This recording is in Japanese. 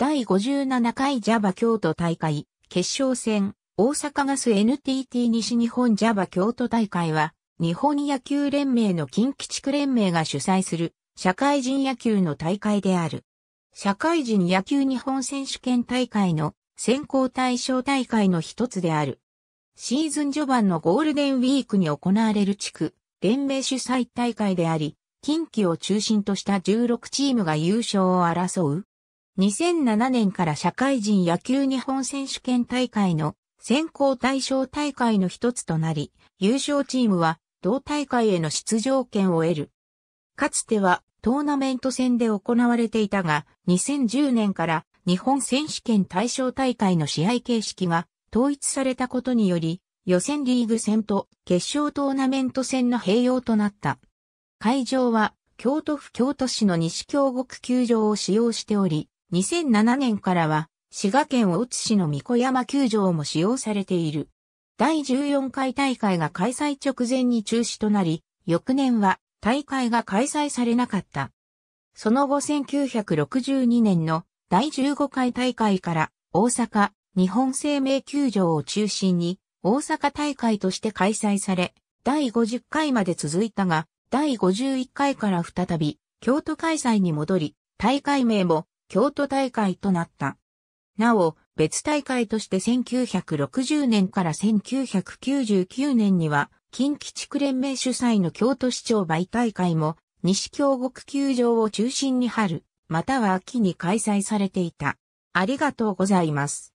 第57回ジャバ京都大会、決勝戦、大阪ガス NTT 西日本ジャバ京都大会は、日本野球連盟の近畿地区連盟が主催する、社会人野球の大会である。社会人野球日本選手権大会の選考対象大会の一つである。シーズン序盤のゴールデンウィークに行われる地区、連盟主催大会であり、近畿を中心とした16チームが優勝を争う2007年から社会人野球日本選手権大会の選考対象大会の一つとなり、優勝チームは同大会への出場権を得る。かつてはトーナメント戦で行われていたが、2010年から日本選手権対象大会の試合形式が統一されたことにより、予選リーグ戦と決勝トーナメント戦の併用となった。会場は京都府京都市の西京極球場を使用しており、2007年からは、滋賀県大津市の三子山球場も使用されている。第14回大会が開催直前に中止となり、翌年は大会が開催されなかった。その後1962年の第15回大会から大阪日本生命球場を中心に大阪大会として開催され、第50回まで続いたが、第51回から再び京都開催に戻り、大会名も京都大会となった。なお、別大会として1960年から1999年には、近畿地区連盟主催の京都市長媒大会も、西京極球場を中心に春、または秋に開催されていた。ありがとうございます。